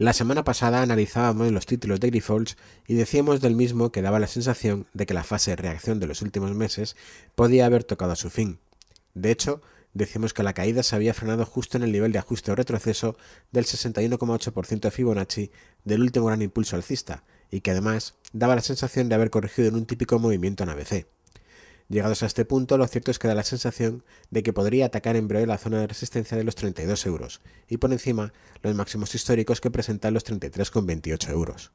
La semana pasada analizábamos los títulos de Grifols y decíamos del mismo que daba la sensación de que la fase de reacción de los últimos meses podía haber tocado a su fin. De hecho, decíamos que la caída se había frenado justo en el nivel de ajuste o retroceso del 61,8% de Fibonacci del último gran impulso alcista, y que además daba la sensación de haber corregido en un típico movimiento en ABC. Llegados a este punto, lo cierto es que da la sensación de que podría atacar en breve la zona de resistencia de los 32 euros y por encima los máximos históricos que presentan los 33,28 euros.